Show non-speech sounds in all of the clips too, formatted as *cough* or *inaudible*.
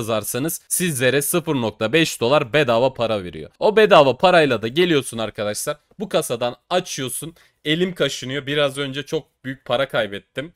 yazarsanız sizlere 0.5 dolar bedava para veriyor. O bedava parayla da geliyorsun arkadaşlar. Bu kasadan açıyorsun. Elim kaşınıyor. Biraz önce çok büyük para kaybettim.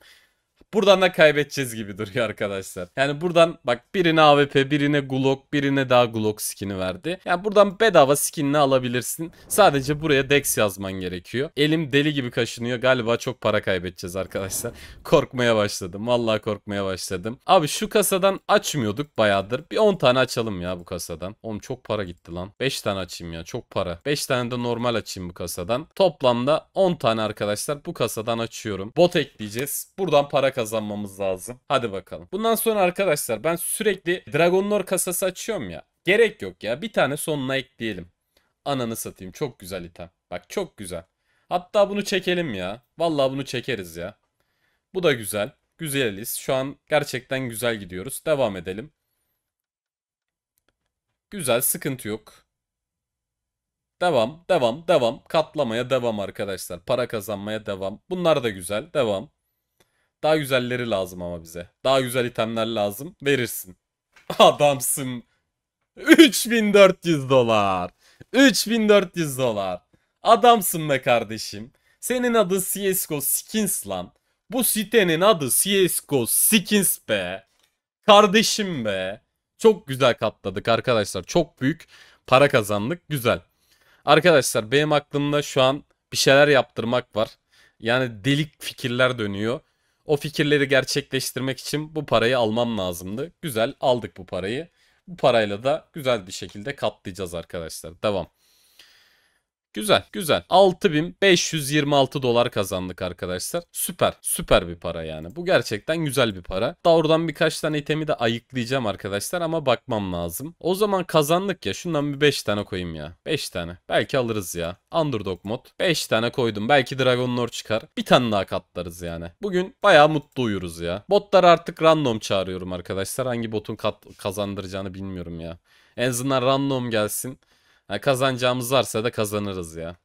Buradan da kaybedeceğiz gibi duruyor arkadaşlar. Yani buradan bak birine AWP, birine Glock, birine daha Glock skin'i verdi. Yani buradan bedava skinini alabilirsin. Sadece buraya Dex yazman gerekiyor. Elim deli gibi kaşınıyor. Galiba çok para kaybedeceğiz arkadaşlar. *laughs* Korkmaya başladım. Vallahi korkmaya başladım. Abi şu kasadan açmıyorduk bayağıdır. Bir 10 tane açalım ya bu kasadan. Oğlum çok para gitti lan. 5 tane açayım ya. Çok para. 5 tane de normal açayım bu kasadan. Toplamda 10 tane arkadaşlar bu kasadan açıyorum. Bot ekleyeceğiz. Buradan para kazanacağız kazanmamız lazım. Hadi bakalım. Bundan sonra arkadaşlar ben sürekli Dragon Dragonlor kasası açıyorum ya. Gerek yok ya. Bir tane sonuna ekleyelim. Ananı satayım. Çok güzel item. Bak çok güzel. Hatta bunu çekelim ya. Vallahi bunu çekeriz ya. Bu da güzel. Güzeliz. Şu an gerçekten güzel gidiyoruz. Devam edelim. Güzel. Sıkıntı yok. Devam, devam, devam. Katlamaya devam arkadaşlar. Para kazanmaya devam. Bunlar da güzel. Devam. Daha güzelleri lazım ama bize. Daha güzel itemler lazım. Verirsin. *laughs* Adamsın. 3400 dolar. 3400 dolar. Adamsın be kardeşim. Senin adı CSGO Skins lan. Bu sitenin adı CSGO Skins be. Kardeşim be. Çok güzel katladık arkadaşlar. Çok büyük para kazandık. Güzel. Arkadaşlar benim aklımda şu an bir şeyler yaptırmak var. Yani delik fikirler dönüyor. O fikirleri gerçekleştirmek için bu parayı almam lazımdı. Güzel aldık bu parayı. Bu parayla da güzel bir şekilde katlayacağız arkadaşlar. Devam. Güzel güzel. 6526 dolar kazandık arkadaşlar. Süper süper bir para yani. Bu gerçekten güzel bir para. Daha birkaç tane itemi de ayıklayacağım arkadaşlar ama bakmam lazım. O zaman kazandık ya şundan bir 5 tane koyayım ya. 5 tane. Belki alırız ya. Underdog mod. 5 tane koydum. Belki Dragon Lord çıkar. Bir tane daha katlarız yani. Bugün bayağı mutlu uyuruz ya. Botları artık random çağırıyorum arkadaşlar. Hangi botun kat kazandıracağını bilmiyorum ya. En azından random gelsin. Yani kazanacağımız varsa da kazanırız ya.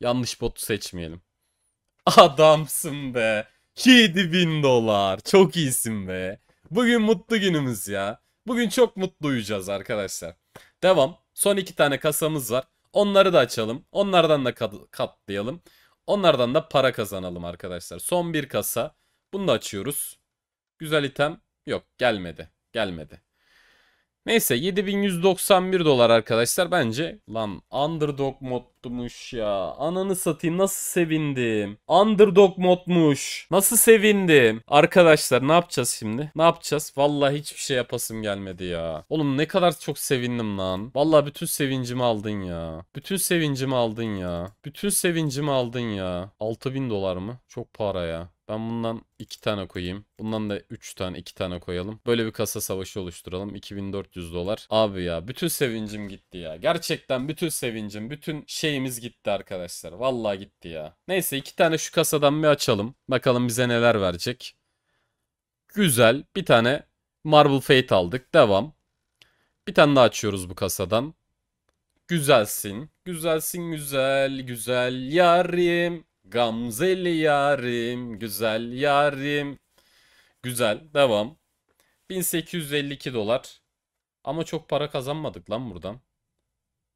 Yanlış botu seçmeyelim. *laughs* Adamsın be. 7000 dolar. Çok iyisin be. Bugün mutlu günümüz ya. Bugün çok mutlu uyuyacağız arkadaşlar. Devam. Son iki tane kasamız var. Onları da açalım. Onlardan da katlayalım. Onlardan da para kazanalım arkadaşlar. Son bir kasa. Bunu da açıyoruz. Güzel item yok gelmedi. Gelmedi. Neyse 7191 dolar arkadaşlar bence. Lan underdog modmuş ya. Ananı satayım nasıl sevindim. Underdog modmuş. Nasıl sevindim. Arkadaşlar ne yapacağız şimdi? Ne yapacağız? Vallahi hiçbir şey yapasım gelmedi ya. Oğlum ne kadar çok sevindim lan. Vallahi bütün sevincimi aldın ya. Bütün sevincimi aldın ya. Bütün sevincimi aldın ya. 6000 dolar mı? Çok para ya. Ben bundan iki tane koyayım. Bundan da üç tane iki tane koyalım. Böyle bir kasa savaşı oluşturalım. 2400 dolar. Abi ya bütün sevincim gitti ya. Gerçekten bütün sevincim, bütün şeyimiz gitti arkadaşlar. Vallahi gitti ya. Neyse iki tane şu kasadan bir açalım. Bakalım bize neler verecek. Güzel. Bir tane Marble Fate aldık. Devam. Bir tane daha açıyoruz bu kasadan. Güzelsin. Güzelsin güzel güzel yarim. Gamzeli yarim, güzel yarim. Güzel, devam. 1852 dolar. Ama çok para kazanmadık lan buradan.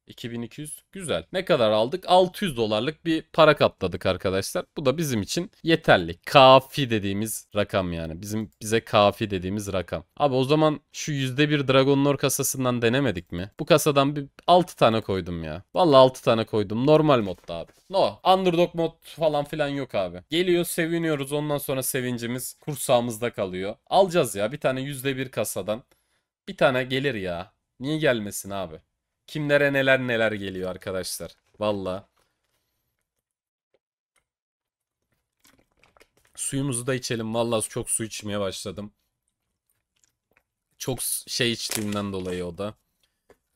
2200 güzel. Ne kadar aldık? 600 dolarlık bir para katladık arkadaşlar. Bu da bizim için yeterli. Kafi dediğimiz rakam yani. Bizim bize kafi dediğimiz rakam. Abi o zaman şu %1 Dragon Lore kasasından denemedik mi? Bu kasadan bir 6 tane koydum ya. Vallahi 6 tane koydum. Normal modda abi. No. Underdog mod falan filan yok abi. Geliyor seviniyoruz. Ondan sonra sevincimiz kursağımızda kalıyor. Alacağız ya bir tane %1 kasadan. Bir tane gelir ya. Niye gelmesin abi? Kimlere neler neler geliyor arkadaşlar. Valla. Suyumuzu da içelim. Valla çok su içmeye başladım. Çok şey içtiğimden dolayı o da.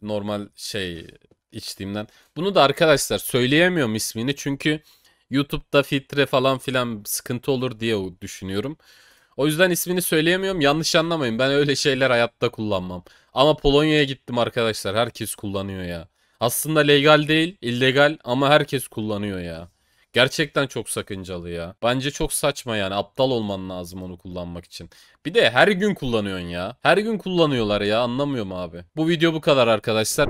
Normal şey içtiğimden. Bunu da arkadaşlar söyleyemiyorum ismini çünkü YouTube'da filtre falan filan sıkıntı olur diye düşünüyorum. O yüzden ismini söyleyemiyorum. Yanlış anlamayın. Ben öyle şeyler hayatta kullanmam. Ama Polonya'ya gittim arkadaşlar. Herkes kullanıyor ya. Aslında legal değil, illegal ama herkes kullanıyor ya. Gerçekten çok sakıncalı ya. Bence çok saçma yani. Aptal olman lazım onu kullanmak için. Bir de her gün kullanıyorsun ya. Her gün kullanıyorlar ya. Anlamıyorum abi. Bu video bu kadar arkadaşlar.